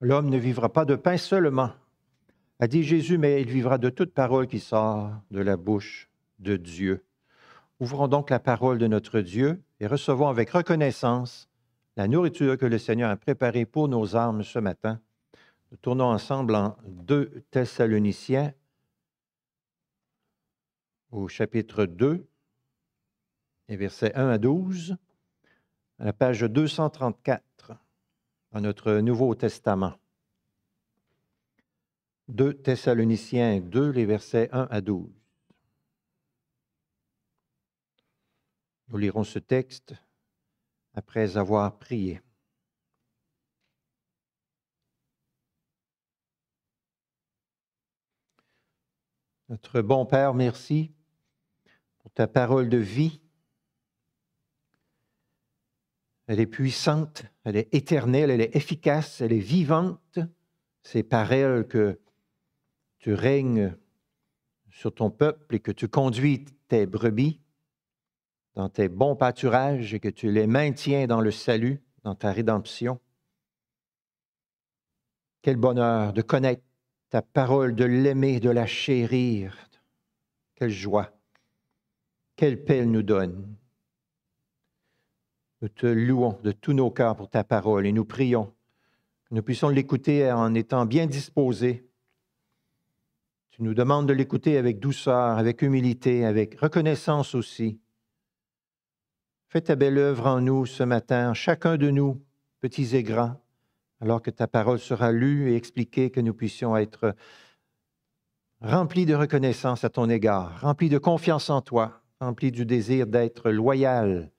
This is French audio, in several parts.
L'homme ne vivra pas de pain seulement, a dit Jésus, mais il vivra de toute parole qui sort de la bouche de Dieu. Ouvrons donc la parole de notre Dieu et recevons avec reconnaissance la nourriture que le Seigneur a préparée pour nos âmes ce matin. Nous tournons ensemble en deux Thessaloniciens au chapitre 2 et versets 1 à 12, à la page 234. Dans notre Nouveau Testament. 2 Thessaloniciens 2, les versets 1 à 12. Nous lirons ce texte après avoir prié. Notre bon Père, merci pour ta parole de vie elle est puissante, elle est éternelle, elle est efficace, elle est vivante. C'est par elle que tu règnes sur ton peuple et que tu conduis tes brebis dans tes bons pâturages et que tu les maintiens dans le salut, dans ta rédemption. Quel bonheur de connaître ta parole, de l'aimer, de la chérir. Quelle joie. Quelle paix elle nous donne. Nous te louons de tous nos cœurs pour ta parole et nous prions que nous puissions l'écouter en étant bien disposés. Tu nous demandes de l'écouter avec douceur, avec humilité, avec reconnaissance aussi. Fais ta belle œuvre en nous ce matin, chacun de nous, petits et grands, alors que ta parole sera lue et expliquée, que nous puissions être remplis de reconnaissance à ton égard, remplis de confiance en toi, remplis du désir d'être loyal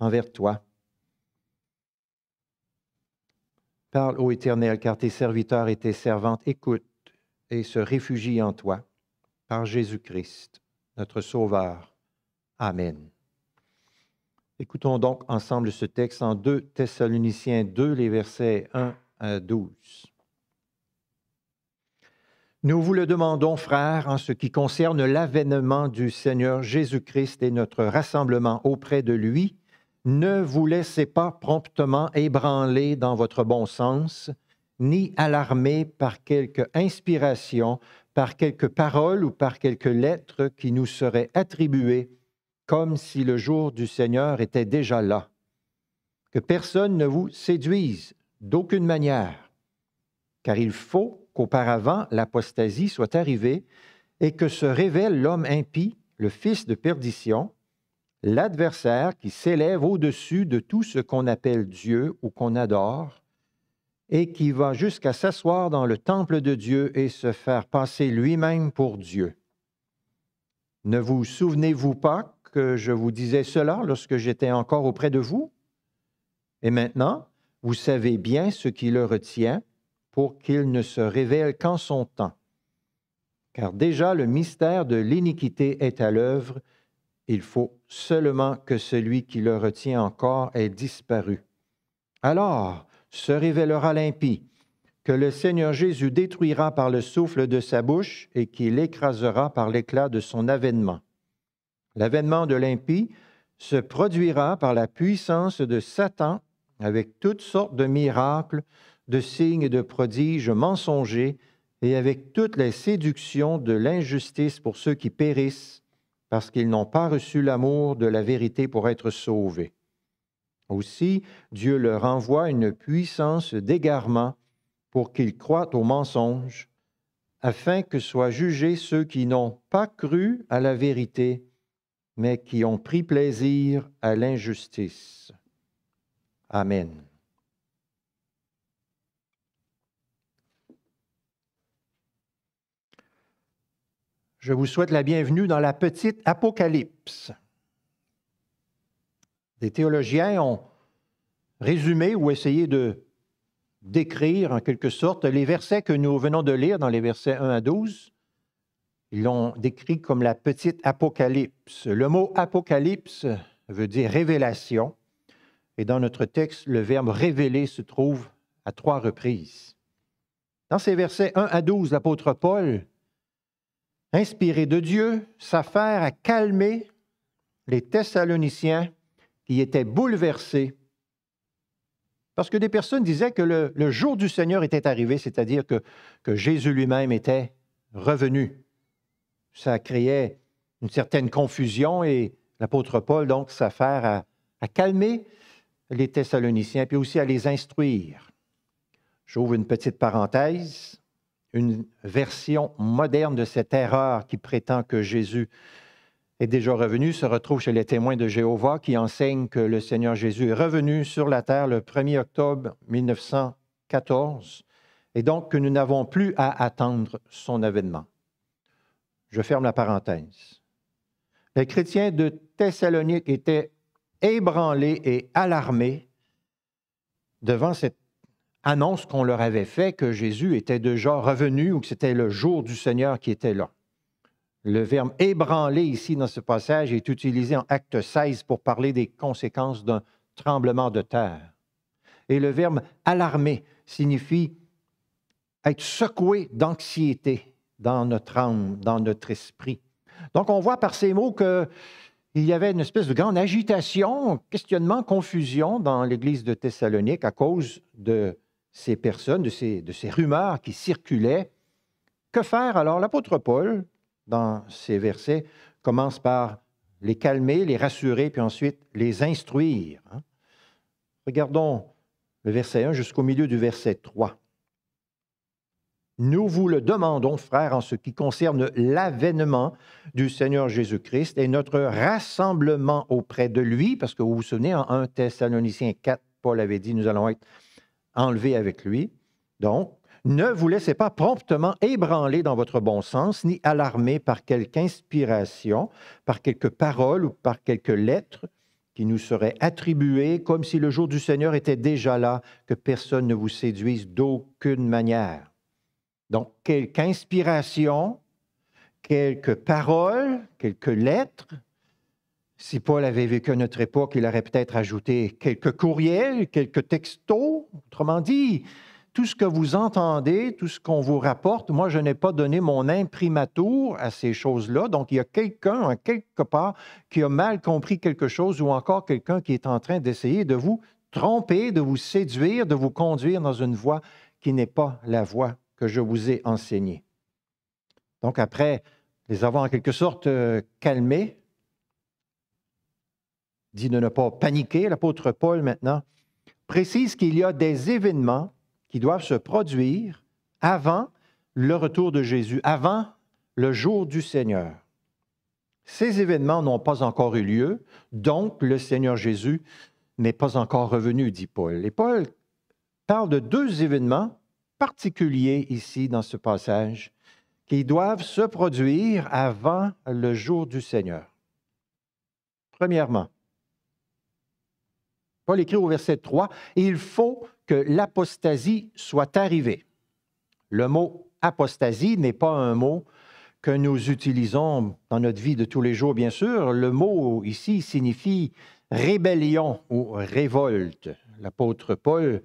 envers toi. Parle, ô Éternel, car tes serviteurs et tes servantes écoutent et se réfugient en toi, par Jésus-Christ, notre Sauveur. Amen. Écoutons donc ensemble ce texte en 2 Thessaloniciens 2, les versets 1 à 12. Nous vous le demandons, frères, en ce qui concerne l'avènement du Seigneur Jésus-Christ et notre rassemblement auprès de lui, ne vous laissez pas promptement ébranler dans votre bon sens, ni alarmer par quelque inspiration, par quelque parole ou par quelque lettre qui nous serait attribuée, comme si le jour du Seigneur était déjà là. Que personne ne vous séduise d'aucune manière, car il faut qu'auparavant l'apostasie soit arrivée et que se révèle l'homme impie, le fils de perdition, l'adversaire qui s'élève au-dessus de tout ce qu'on appelle Dieu ou qu'on adore, et qui va jusqu'à s'asseoir dans le temple de Dieu et se faire passer lui-même pour Dieu. Ne vous souvenez-vous pas que je vous disais cela lorsque j'étais encore auprès de vous? Et maintenant, vous savez bien ce qui le retient pour qu'il ne se révèle qu'en son temps. Car déjà le mystère de l'iniquité est à l'œuvre, il faut seulement que celui qui le retient encore ait disparu. Alors se révélera l'impie, que le Seigneur Jésus détruira par le souffle de sa bouche et qu'il écrasera par l'éclat de son avènement. L'avènement de l'impie se produira par la puissance de Satan avec toutes sortes de miracles, de signes et de prodiges mensongers et avec toutes les séductions de l'injustice pour ceux qui périssent parce qu'ils n'ont pas reçu l'amour de la vérité pour être sauvés. Aussi, Dieu leur envoie une puissance d'égarement pour qu'ils croient aux mensonge, afin que soient jugés ceux qui n'ont pas cru à la vérité, mais qui ont pris plaisir à l'injustice. Amen. Je vous souhaite la bienvenue dans la petite Apocalypse. Des théologiens ont résumé ou essayé de décrire en quelque sorte les versets que nous venons de lire dans les versets 1 à 12. Ils l'ont décrit comme la petite Apocalypse. Le mot Apocalypse veut dire révélation et dans notre texte, le verbe révéler se trouve à trois reprises. Dans ces versets 1 à 12, l'apôtre Paul inspiré de Dieu, s'affaire à calmer les Thessaloniciens qui étaient bouleversés. Parce que des personnes disaient que le, jour du Seigneur était arrivé, c'est-à-dire que, Jésus lui-même était revenu. Ça créait une certaine confusion et l'apôtre Paul, donc, s'affaire à, à calmer les Thessaloniciens, puis aussi à les instruire. J'ouvre une petite parenthèse une version moderne de cette erreur qui prétend que Jésus est déjà revenu se retrouve chez les témoins de Jéhovah qui enseignent que le Seigneur Jésus est revenu sur la terre le 1er octobre 1914 et donc que nous n'avons plus à attendre son avènement. Je ferme la parenthèse. Les chrétiens de Thessalonique étaient ébranlés et alarmés devant cette annonce qu'on leur avait fait que Jésus était déjà revenu ou que c'était le jour du Seigneur qui était là. Le verbe ébranlé ici dans ce passage est utilisé en acte 16 pour parler des conséquences d'un tremblement de terre. Et le verbe alarmé signifie être secoué d'anxiété dans notre âme, dans notre esprit. Donc on voit par ces mots qu'il y avait une espèce de grande agitation, questionnement, confusion dans l'Église de Thessalonique à cause de ces personnes, de ces, rumeurs qui circulaient. Que faire alors L'apôtre Paul, dans ces versets, commence par les calmer, les rassurer, puis ensuite les instruire. Hein. Regardons le verset 1 jusqu'au milieu du verset 3. Nous vous le demandons, frères, en ce qui concerne l'avènement du Seigneur Jésus-Christ et notre rassemblement auprès de lui, parce que vous vous souvenez, en 1 Thessaloniciens 4, Paul avait dit, nous allons être Enlever avec lui. Donc, ne vous laissez pas promptement ébranler dans votre bon sens, ni alarmé par quelque inspiration, par quelque parole ou par quelque lettre qui nous serait attribuée, comme si le jour du Seigneur était déjà là, que personne ne vous séduise d'aucune manière. Donc, quelque inspiration, quelque parole, quelques lettres si Paul avait vécu à notre époque, il aurait peut-être ajouté quelques courriels, quelques textos. Autrement dit, tout ce que vous entendez, tout ce qu'on vous rapporte, moi, je n'ai pas donné mon imprimatur à ces choses-là. Donc, il y a quelqu'un, quelque part, qui a mal compris quelque chose ou encore quelqu'un qui est en train d'essayer de vous tromper, de vous séduire, de vous conduire dans une voie qui n'est pas la voie que je vous ai enseignée. Donc, après les avoir en quelque sorte euh, calmés, dit de ne pas paniquer. L'apôtre Paul, maintenant, précise qu'il y a des événements qui doivent se produire avant le retour de Jésus, avant le jour du Seigneur. Ces événements n'ont pas encore eu lieu, donc le Seigneur Jésus n'est pas encore revenu, dit Paul. Et Paul parle de deux événements particuliers ici dans ce passage qui doivent se produire avant le jour du Seigneur. Premièrement, Paul écrit au verset 3, Il faut que l'apostasie soit arrivée. Le mot apostasie n'est pas un mot que nous utilisons dans notre vie de tous les jours, bien sûr. Le mot ici signifie rébellion ou révolte. L'apôtre Paul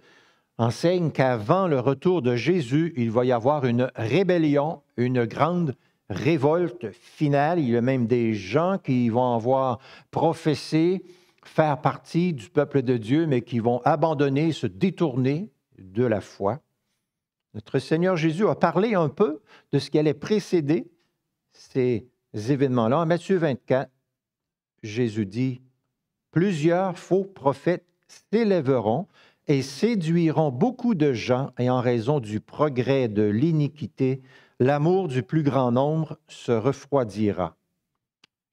enseigne qu'avant le retour de Jésus, il va y avoir une rébellion, une grande révolte finale. Il y a même des gens qui vont avoir professé faire partie du peuple de Dieu, mais qui vont abandonner, se détourner de la foi. Notre Seigneur Jésus a parlé un peu de ce qui allait précéder ces événements-là. En Matthieu 24, Jésus dit, Plusieurs faux prophètes s'élèveront et séduiront beaucoup de gens, et en raison du progrès de l'iniquité, l'amour du plus grand nombre se refroidira.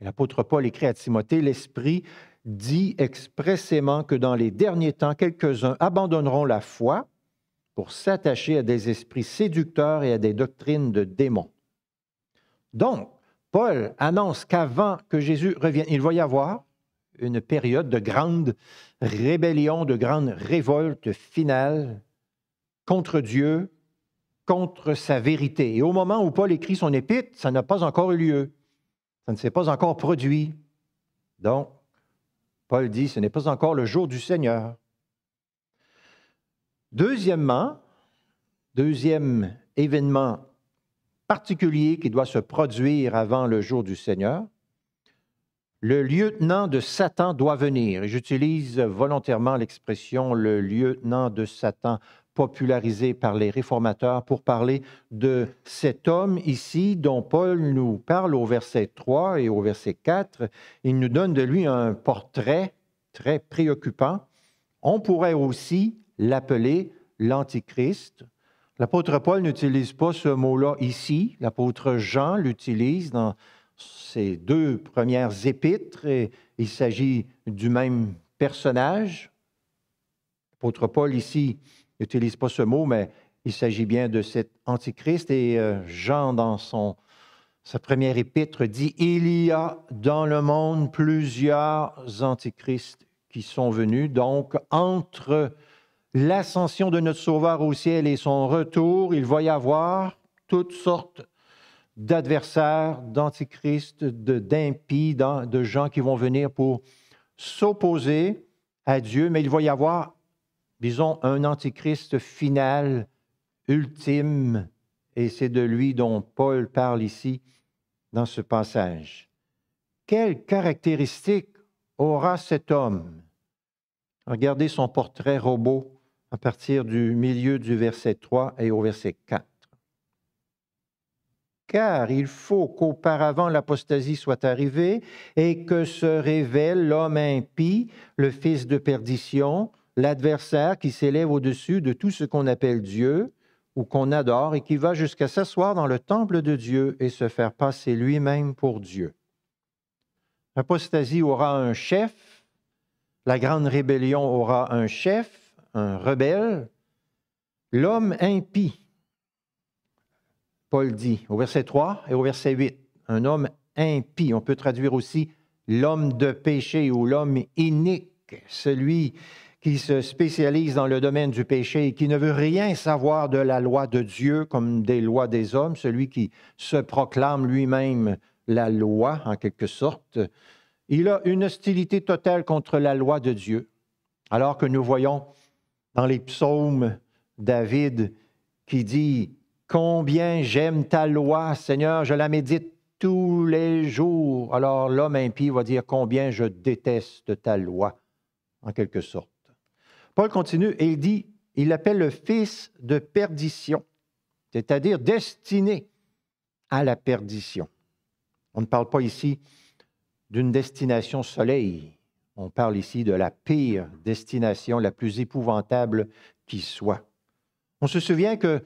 L'apôtre Paul écrit à Timothée, L'Esprit dit expressément que dans les derniers temps, quelques-uns abandonneront la foi pour s'attacher à des esprits séducteurs et à des doctrines de démons. Donc, Paul annonce qu'avant que Jésus revienne, il va y avoir une période de grande rébellion, de grande révolte finale contre Dieu, contre sa vérité. Et au moment où Paul écrit son épître, ça n'a pas encore eu lieu. Ça ne s'est pas encore produit. Donc, Paul dit, ce n'est pas encore le jour du Seigneur. Deuxièmement, deuxième événement particulier qui doit se produire avant le jour du Seigneur, le lieutenant de Satan doit venir. J'utilise volontairement l'expression le lieutenant de Satan popularisé par les réformateurs pour parler de cet homme ici dont Paul nous parle au verset 3 et au verset 4. Il nous donne de lui un portrait très préoccupant. On pourrait aussi l'appeler l'Antichrist. L'apôtre Paul n'utilise pas ce mot-là ici. L'apôtre Jean l'utilise dans ses deux premières épîtres. Et il s'agit du même personnage. L'apôtre Paul ici n'utilise pas ce mot, mais il s'agit bien de cet antichrist. Et euh, Jean, dans son, sa première épître, dit, Il y a dans le monde plusieurs antichrists qui sont venus. Donc, entre l'ascension de notre Sauveur au ciel et son retour, il va y avoir toutes sortes d'adversaires, d'antichrists, d'impies, de, de gens qui vont venir pour s'opposer à Dieu, mais il va y avoir disons, un antichrist final, ultime, et c'est de lui dont Paul parle ici dans ce passage. Quelles caractéristiques aura cet homme? Regardez son portrait robot à partir du milieu du verset 3 et au verset 4. Car il faut qu'auparavant l'apostasie soit arrivée et que se révèle l'homme impie, le fils de perdition, l'adversaire qui s'élève au-dessus de tout ce qu'on appelle Dieu ou qu'on adore et qui va jusqu'à s'asseoir dans le temple de Dieu et se faire passer lui-même pour Dieu. L'apostasie aura un chef, la grande rébellion aura un chef, un rebelle, l'homme impie. Paul dit au verset 3 et au verset 8, un homme impie, on peut traduire aussi l'homme de péché ou l'homme inique, celui qui se spécialise dans le domaine du péché et qui ne veut rien savoir de la loi de Dieu comme des lois des hommes, celui qui se proclame lui-même la loi en quelque sorte, il a une hostilité totale contre la loi de Dieu. Alors que nous voyons dans les psaumes David qui dit, Combien j'aime ta loi, Seigneur, je la médite tous les jours. Alors l'homme impie va dire, Combien je déteste ta loi, en quelque sorte. Paul continue et il dit, il l'appelle le fils de perdition, c'est-à-dire destiné à la perdition. On ne parle pas ici d'une destination soleil, on parle ici de la pire destination, la plus épouvantable qui soit. On se souvient que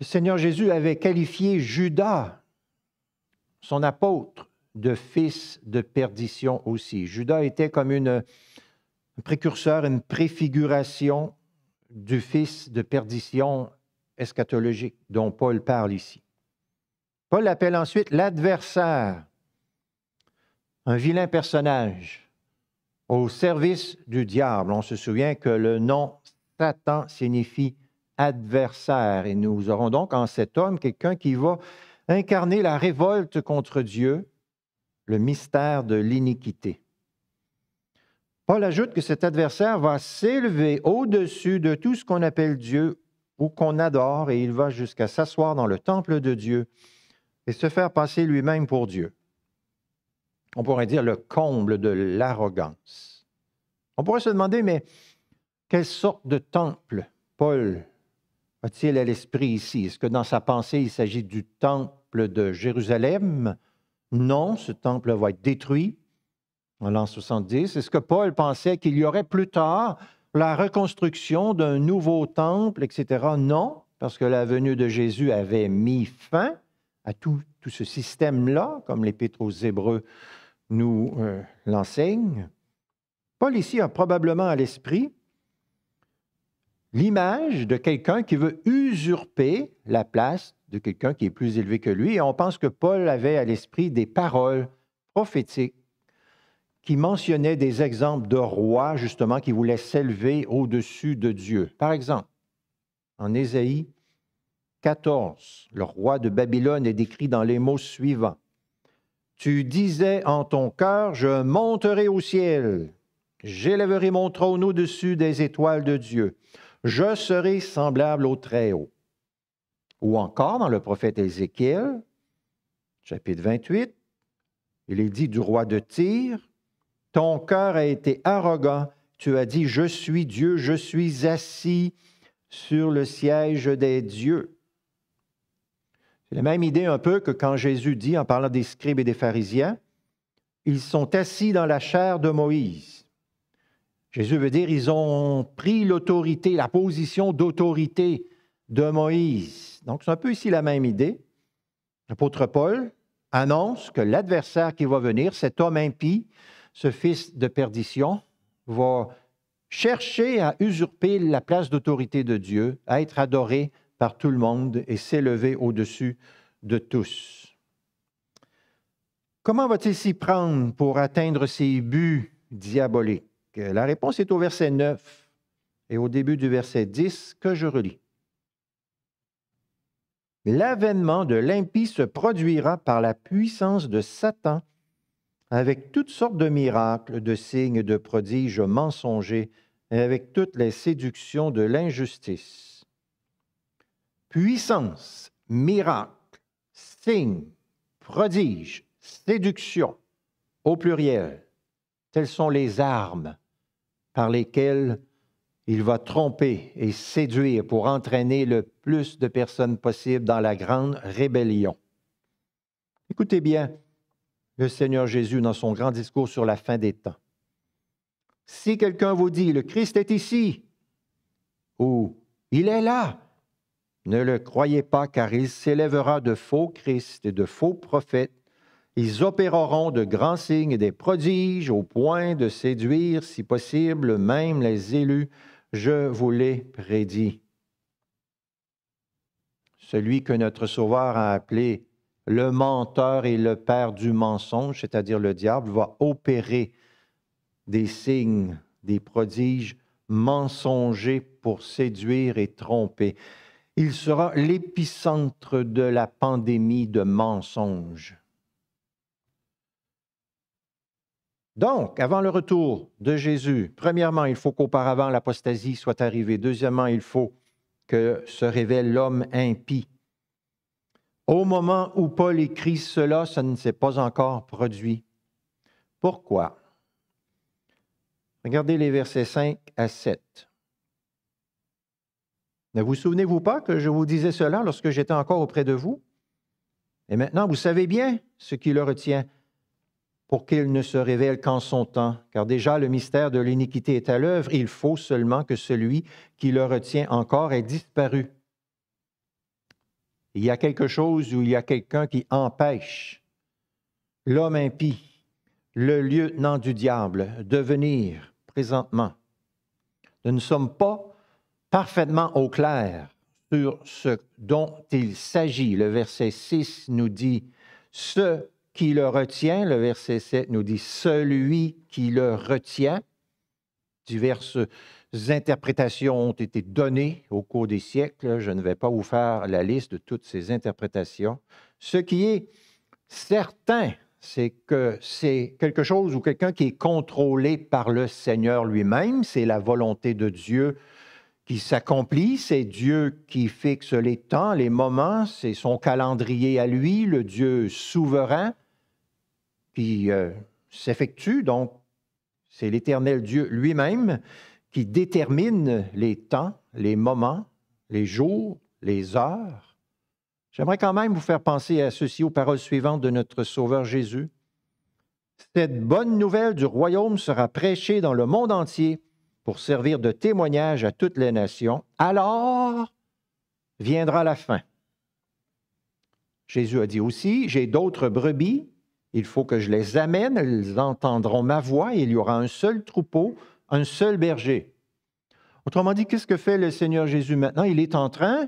le Seigneur Jésus avait qualifié Judas, son apôtre, de fils de perdition aussi. Judas était comme une, un précurseur, une préfiguration du fils de perdition eschatologique dont Paul parle ici. Paul appelle ensuite l'adversaire, un vilain personnage au service du diable. On se souvient que le nom Satan signifie adversaire et nous aurons donc en cet homme quelqu'un qui va incarner la révolte contre Dieu, le mystère de l'iniquité. Paul ajoute que cet adversaire va s'élever au-dessus de tout ce qu'on appelle Dieu ou qu'on adore et il va jusqu'à s'asseoir dans le temple de Dieu et se faire passer lui-même pour Dieu. On pourrait dire le comble de l'arrogance. On pourrait se demander, mais quelle sorte de temple Paul a-t-il à l'esprit ici? Est-ce que dans sa pensée, il s'agit du temple de Jérusalem? Non, ce temple va être détruit en l'an 70. Est-ce que Paul pensait qu'il y aurait plus tard la reconstruction d'un nouveau temple, etc.? Non, parce que la venue de Jésus avait mis fin à tout, ce système-là, comme l'Épître aux Hébreux nous euh, l'enseigne. Paul ici a probablement à l'esprit l'image de quelqu'un qui veut usurper la place de quelqu'un qui est plus élevé que lui. Et on pense que Paul avait à l'esprit des paroles prophétiques qui mentionnait des exemples de rois, justement, qui voulaient s'élever au-dessus de Dieu. Par exemple, en Ésaïe 14, le roi de Babylone est décrit dans les mots suivants. Tu disais en ton cœur, je monterai au ciel, j'élèverai mon trône au-dessus des étoiles de Dieu, je serai semblable au Très-Haut. Ou encore dans le prophète Ézéchiel, chapitre 28, il est dit du roi de Tyr, ton cœur a été arrogant. Tu as dit, je suis Dieu, je suis assis sur le siège des dieux. C'est la même idée un peu que quand Jésus dit, en parlant des scribes et des pharisiens, ils sont assis dans la chair de Moïse. Jésus veut dire, ils ont pris l'autorité, la position d'autorité de Moïse. Donc c'est un peu ici la même idée. L'apôtre Paul annonce que l'adversaire qui va venir, cet homme impie, ce fils de perdition va chercher à usurper la place d'autorité de Dieu, à être adoré par tout le monde et s'élever au-dessus de tous. Comment va-t-il s'y prendre pour atteindre ses buts diaboliques? La réponse est au verset 9 et au début du verset 10 que je relis. L'avènement de l'impie se produira par la puissance de Satan avec toutes sortes de miracles, de signes, de prodiges mensongers, et avec toutes les séductions de l'injustice. Puissance, miracle, signes, prodiges, séduction, au pluriel, telles sont les armes par lesquelles il va tromper et séduire pour entraîner le plus de personnes possible dans la grande rébellion. Écoutez bien, le Seigneur Jésus dans son grand discours sur la fin des temps. Si quelqu'un vous dit, le Christ est ici, ou il est là, ne le croyez pas, car il s'élèvera de faux Christ et de faux prophètes. Ils opéreront de grands signes et des prodiges au point de séduire, si possible, même les élus. Je vous l'ai prédit. Celui que notre Sauveur a appelé le menteur et le père du mensonge, c'est-à-dire le diable, va opérer des signes, des prodiges mensongers pour séduire et tromper. Il sera l'épicentre de la pandémie de mensonges. Donc, avant le retour de Jésus, premièrement, il faut qu'auparavant l'apostasie soit arrivée. Deuxièmement, il faut que se révèle l'homme impie. Au moment où Paul écrit cela, ça ne s'est pas encore produit. Pourquoi? Regardez les versets 5 à 7. Ne vous souvenez-vous pas que je vous disais cela lorsque j'étais encore auprès de vous? Et maintenant, vous savez bien ce qui le retient pour qu'il ne se révèle qu'en son temps, car déjà le mystère de l'iniquité est à l'œuvre, il faut seulement que celui qui le retient encore ait disparu il y a quelque chose ou il y a quelqu'un qui empêche l'homme impie, le lieutenant du diable, de venir présentement. Nous ne sommes pas parfaitement au clair sur ce dont il s'agit. Le verset 6 nous dit ce qui le retient, le verset 7 nous dit celui qui le retient. Du verset interprétations ont été données au cours des siècles. Je ne vais pas vous faire la liste de toutes ces interprétations. Ce qui est certain, c'est que c'est quelque chose ou quelqu'un qui est contrôlé par le Seigneur lui-même. C'est la volonté de Dieu qui s'accomplit. C'est Dieu qui fixe les temps, les moments. C'est son calendrier à lui, le Dieu souverain qui euh, s'effectue. Donc, c'est l'éternel Dieu lui-même qui détermine les temps, les moments, les jours, les heures. J'aimerais quand même vous faire penser à ceci aux paroles suivantes de notre Sauveur Jésus. Cette bonne nouvelle du royaume sera prêchée dans le monde entier pour servir de témoignage à toutes les nations. Alors viendra la fin. Jésus a dit aussi, j'ai d'autres brebis, il faut que je les amène, elles entendront ma voix, et il y aura un seul troupeau un seul berger. Autrement dit, qu'est-ce que fait le Seigneur Jésus maintenant? Il est en train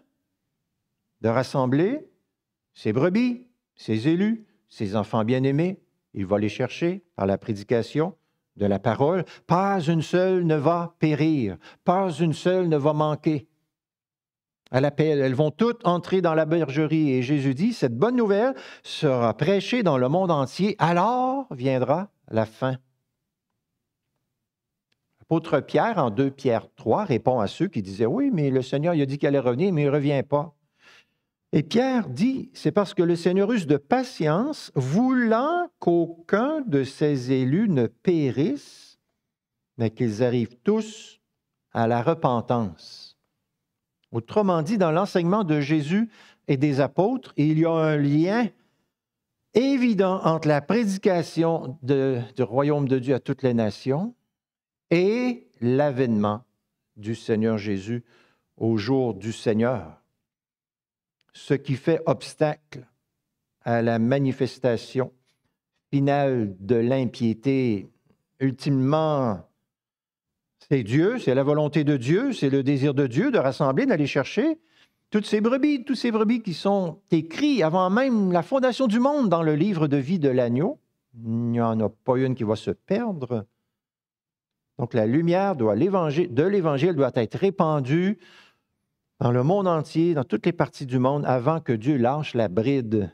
de rassembler ses brebis, ses élus, ses enfants bien-aimés. Il va les chercher par la prédication de la parole. Pas une seule ne va périr, pas une seule ne va manquer. À l'appel, elles vont toutes entrer dans la bergerie et Jésus dit, cette bonne nouvelle sera prêchée dans le monde entier, alors viendra la fin L'apôtre Pierre, en 2 Pierre 3, répond à ceux qui disaient Oui, mais le Seigneur, il a dit qu'il allait revenir, mais il ne revient pas. Et Pierre dit C'est parce que le Seigneur use de patience, voulant qu'aucun de ses élus ne périsse, mais qu'ils arrivent tous à la repentance. Autrement dit, dans l'enseignement de Jésus et des apôtres, il y a un lien évident entre la prédication du royaume de Dieu à toutes les nations et l'avènement du Seigneur Jésus au jour du Seigneur, ce qui fait obstacle à la manifestation finale de l'impiété. Ultimement, c'est Dieu, c'est la volonté de Dieu, c'est le désir de Dieu de rassembler, d'aller chercher toutes ces brebis, toutes ces brebis qui sont écrites avant même la fondation du monde dans le livre de vie de l'agneau. Il n'y en a pas une qui va se perdre. Donc la lumière doit, de l'Évangile doit être répandue dans le monde entier, dans toutes les parties du monde, avant que Dieu lâche la bride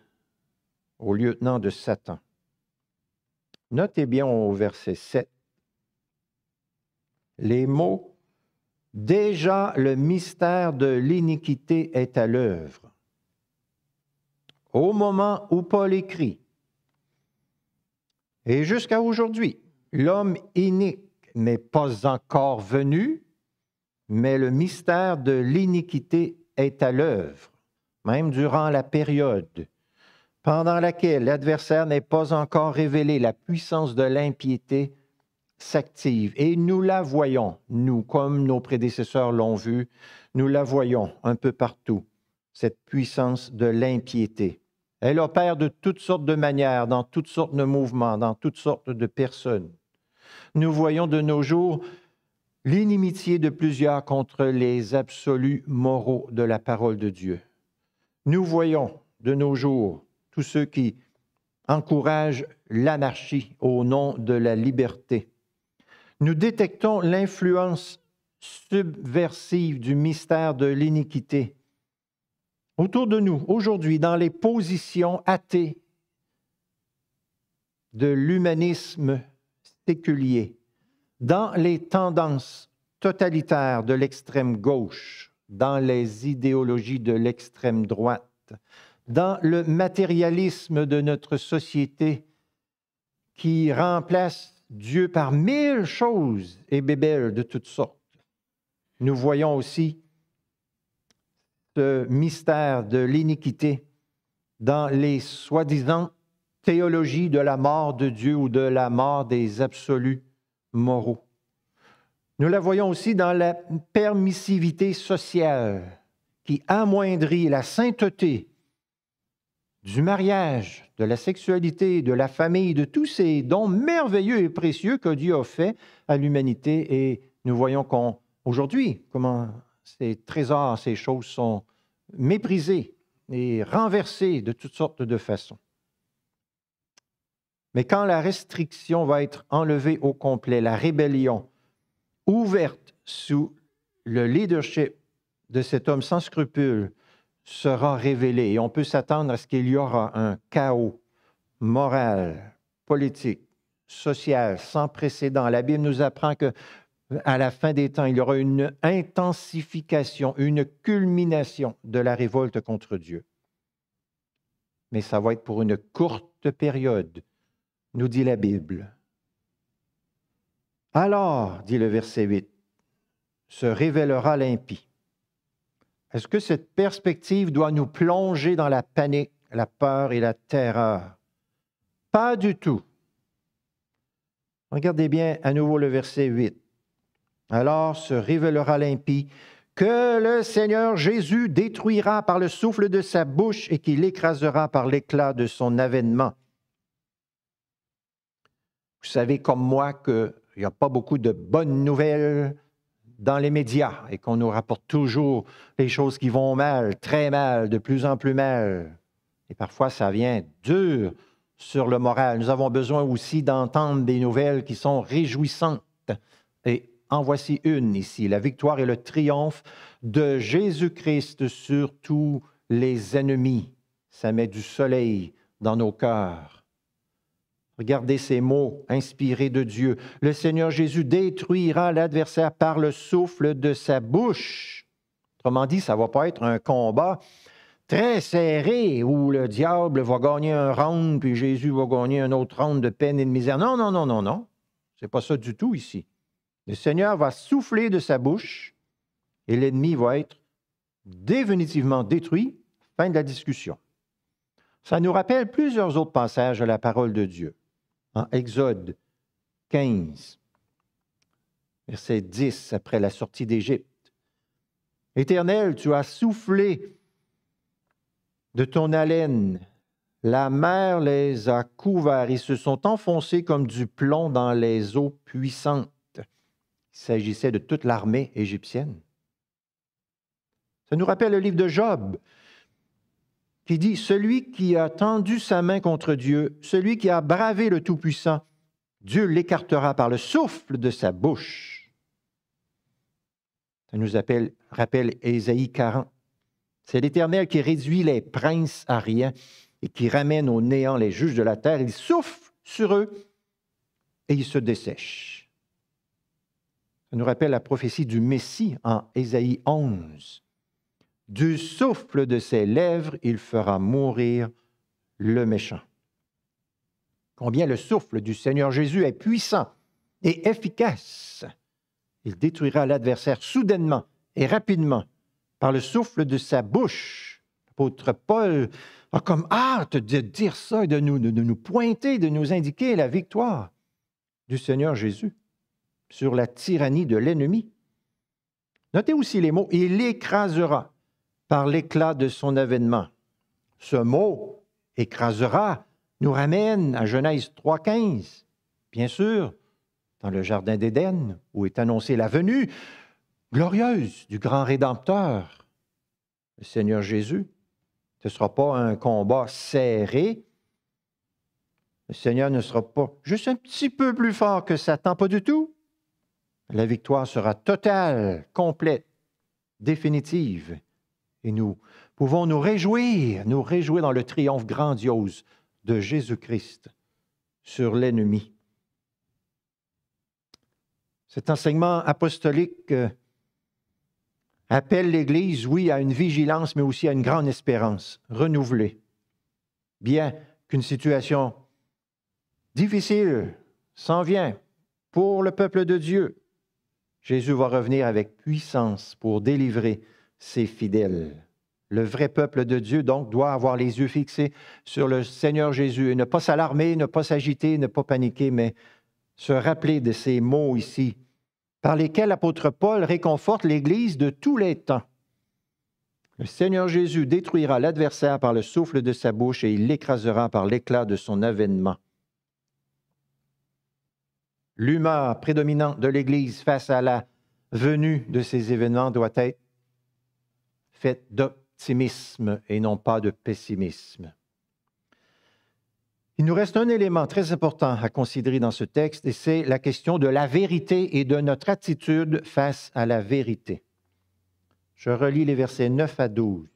au lieutenant de Satan. Notez bien au verset 7 les mots Déjà le mystère de l'iniquité est à l'œuvre. Au moment où Paul écrit, et jusqu'à aujourd'hui, l'homme inique n'est pas encore venu, mais le mystère de l'iniquité est à l'œuvre, même durant la période pendant laquelle l'adversaire n'est pas encore révélé, la puissance de l'impiété s'active. Et nous la voyons, nous, comme nos prédécesseurs l'ont vu, nous la voyons un peu partout, cette puissance de l'impiété. Elle opère de toutes sortes de manières, dans toutes sortes de mouvements, dans toutes sortes de personnes. Nous voyons de nos jours l'inimitié de plusieurs contre les absolus moraux de la parole de Dieu. Nous voyons de nos jours tous ceux qui encouragent l'anarchie au nom de la liberté. Nous détectons l'influence subversive du mystère de l'iniquité autour de nous aujourd'hui dans les positions athées de l'humanisme dans les tendances totalitaires de l'extrême gauche, dans les idéologies de l'extrême droite, dans le matérialisme de notre société qui remplace Dieu par mille choses et bébelles de toutes sortes. Nous voyons aussi ce mystère de l'iniquité dans les soi-disant théologie de la mort de Dieu ou de la mort des absolus moraux. Nous la voyons aussi dans la permissivité sociale qui amoindrit la sainteté du mariage, de la sexualité, de la famille, de tous ces dons merveilleux et précieux que Dieu a fait à l'humanité. Et nous voyons qu'aujourd'hui, comment ces trésors, ces choses sont méprisées et renversées de toutes sortes de façons. Mais quand la restriction va être enlevée au complet, la rébellion ouverte sous le leadership de cet homme sans scrupules sera révélée et on peut s'attendre à ce qu'il y aura un chaos moral, politique, social sans précédent. La Bible nous apprend que à la fin des temps, il y aura une intensification, une culmination de la révolte contre Dieu. Mais ça va être pour une courte période nous dit la Bible. Alors, dit le verset 8, se révélera l'impie. Est-ce que cette perspective doit nous plonger dans la panique, la peur et la terreur? Pas du tout. Regardez bien à nouveau le verset 8. Alors se révélera l'impie que le Seigneur Jésus détruira par le souffle de sa bouche et qu'il écrasera par l'éclat de son avènement. Vous savez comme moi qu'il n'y a pas beaucoup de bonnes nouvelles dans les médias et qu'on nous rapporte toujours les choses qui vont mal, très mal, de plus en plus mal. Et parfois, ça vient dur sur le moral. Nous avons besoin aussi d'entendre des nouvelles qui sont réjouissantes. Et en voici une ici, la victoire et le triomphe de Jésus-Christ sur tous les ennemis. Ça met du soleil dans nos cœurs. Regardez ces mots inspirés de Dieu. Le Seigneur Jésus détruira l'adversaire par le souffle de sa bouche. Autrement dit, ça ne va pas être un combat très serré où le diable va gagner un round, puis Jésus va gagner un autre round de peine et de misère. Non, non, non, non, non. Ce n'est pas ça du tout ici. Le Seigneur va souffler de sa bouche et l'ennemi va être définitivement détruit. Fin de la discussion. Ça nous rappelle plusieurs autres passages de la parole de Dieu en Exode 15, verset 10, après la sortie d'Égypte. Éternel, tu as soufflé de ton haleine, la mer les a couverts, ils se sont enfoncés comme du plomb dans les eaux puissantes. Il s'agissait de toute l'armée égyptienne. Ça nous rappelle le livre de Job qui dit Celui qui a tendu sa main contre Dieu, celui qui a bravé le Tout-Puissant, Dieu l'écartera par le souffle de sa bouche. Ça nous appelle, rappelle Ésaïe 40. C'est l'Éternel qui réduit les princes à rien et qui ramène au néant les juges de la terre. Il souffle sur eux et ils se dessèchent. Ça nous rappelle la prophétie du Messie en Ésaïe 11. Du souffle de ses lèvres, il fera mourir le méchant. Combien le souffle du Seigneur Jésus est puissant et efficace. Il détruira l'adversaire soudainement et rapidement par le souffle de sa bouche. L'apôtre Paul a comme hâte de dire ça, de nous, de nous pointer, de nous indiquer la victoire du Seigneur Jésus sur la tyrannie de l'ennemi. Notez aussi les mots, il écrasera par l'éclat de son avènement. Ce mot, écrasera, nous ramène à Genèse 3.15. Bien sûr, dans le Jardin d'Éden, où est annoncée la venue glorieuse du grand Rédempteur, le Seigneur Jésus. Ce ne sera pas un combat serré. Le Seigneur ne sera pas juste un petit peu plus fort que Satan, pas du tout. La victoire sera totale, complète, définitive. Et nous pouvons nous réjouir, nous réjouir dans le triomphe grandiose de Jésus-Christ sur l'ennemi. Cet enseignement apostolique euh, appelle l'Église, oui, à une vigilance, mais aussi à une grande espérance renouvelée. Bien qu'une situation difficile s'en vient pour le peuple de Dieu, Jésus va revenir avec puissance pour délivrer ses fidèles. Le vrai peuple de Dieu, donc, doit avoir les yeux fixés sur le Seigneur Jésus et ne pas s'alarmer, ne pas s'agiter, ne pas paniquer, mais se rappeler de ces mots ici, par lesquels l'apôtre Paul réconforte l'Église de tous les temps. Le Seigneur Jésus détruira l'adversaire par le souffle de sa bouche et il l'écrasera par l'éclat de son avènement. L'humeur prédominante de l'Église face à la venue de ces événements doit être fait d'optimisme et non pas de pessimisme. Il nous reste un élément très important à considérer dans ce texte, et c'est la question de la vérité et de notre attitude face à la vérité. Je relis les versets 9 à 12.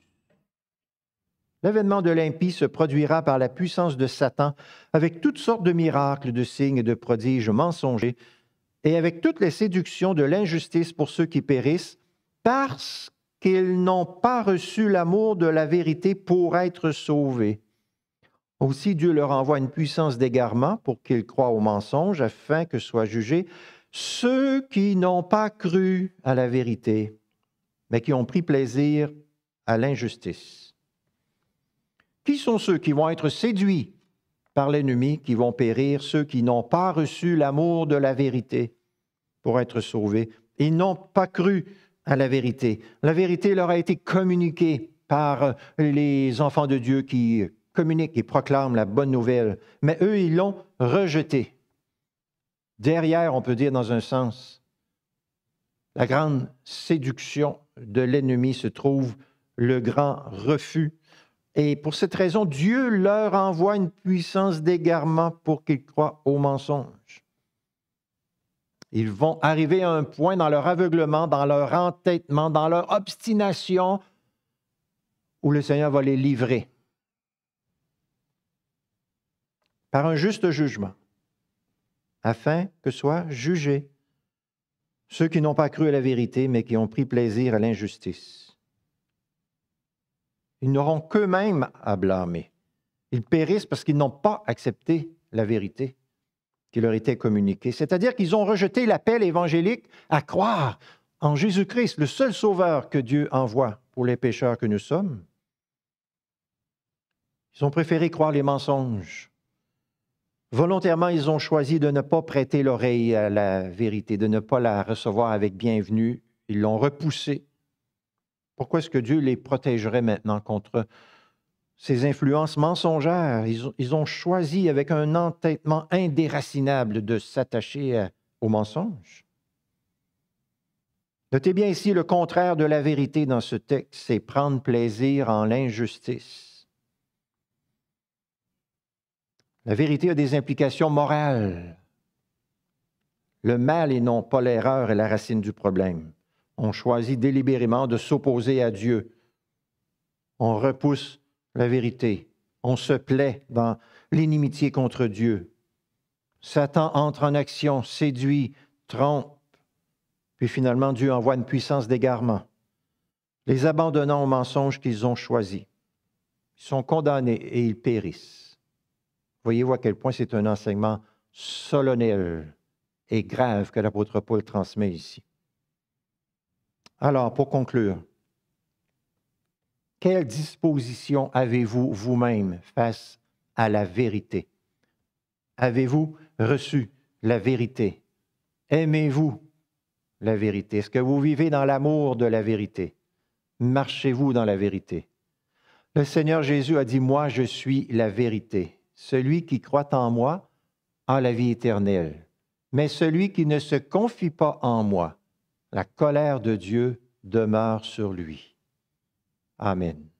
L'avènement de l'impie se produira par la puissance de Satan, avec toutes sortes de miracles, de signes et de prodiges mensongers, et avec toutes les séductions de l'injustice pour ceux qui périssent, parce qu'ils n'ont pas reçu l'amour de la vérité pour être sauvés. Aussi Dieu leur envoie une puissance d'égarement pour qu'ils croient au mensonge afin que soient jugés ceux qui n'ont pas cru à la vérité, mais qui ont pris plaisir à l'injustice. Qui sont ceux qui vont être séduits par l'ennemi, qui vont périr, ceux qui n'ont pas reçu l'amour de la vérité pour être sauvés? Ils n'ont pas cru à la vérité. La vérité leur a été communiquée par les enfants de Dieu qui communiquent et proclament la bonne nouvelle, mais eux, ils l'ont rejetée. Derrière, on peut dire dans un sens, la grande séduction de l'ennemi se trouve le grand refus. Et pour cette raison, Dieu leur envoie une puissance d'égarement pour qu'ils croient au mensonge. Ils vont arriver à un point dans leur aveuglement, dans leur entêtement, dans leur obstination, où le Seigneur va les livrer par un juste jugement, afin que soient jugés ceux qui n'ont pas cru à la vérité, mais qui ont pris plaisir à l'injustice. Ils n'auront qu'eux-mêmes à blâmer. Ils périssent parce qu'ils n'ont pas accepté la vérité qui leur était communiqué. C'est-à-dire qu'ils ont rejeté l'appel évangélique à croire en Jésus-Christ, le seul sauveur que Dieu envoie pour les pécheurs que nous sommes. Ils ont préféré croire les mensonges. Volontairement, ils ont choisi de ne pas prêter l'oreille à la vérité, de ne pas la recevoir avec bienvenue. Ils l'ont repoussée. Pourquoi est-ce que Dieu les protégerait maintenant contre ces influences mensongères. Ils, ont choisi avec un entêtement indéracinable de s'attacher au mensonge. Notez bien ici le contraire de la vérité dans ce texte, c'est prendre plaisir en l'injustice. La vérité a des implications morales. Le mal et non pas l'erreur est la racine du problème. On choisit délibérément de s'opposer à Dieu. On repousse la vérité. On se plaît dans l'inimitié contre Dieu. Satan entre en action, séduit, trompe. Puis finalement, Dieu envoie une puissance d'égarement, les abandonnant aux mensonges qu'ils ont choisis. Ils sont condamnés et ils périssent. Voyez-vous à quel point c'est un enseignement solennel et grave que l'apôtre Paul transmet ici. Alors, pour conclure, quelle disposition avez-vous vous-même face à la vérité? Avez-vous reçu la vérité? Aimez-vous la vérité? Est-ce que vous vivez dans l'amour de la vérité? Marchez-vous dans la vérité? Le Seigneur Jésus a dit, Moi, je suis la vérité. Celui qui croit en moi a la vie éternelle. Mais celui qui ne se confie pas en moi, la colère de Dieu demeure sur lui. 아멘.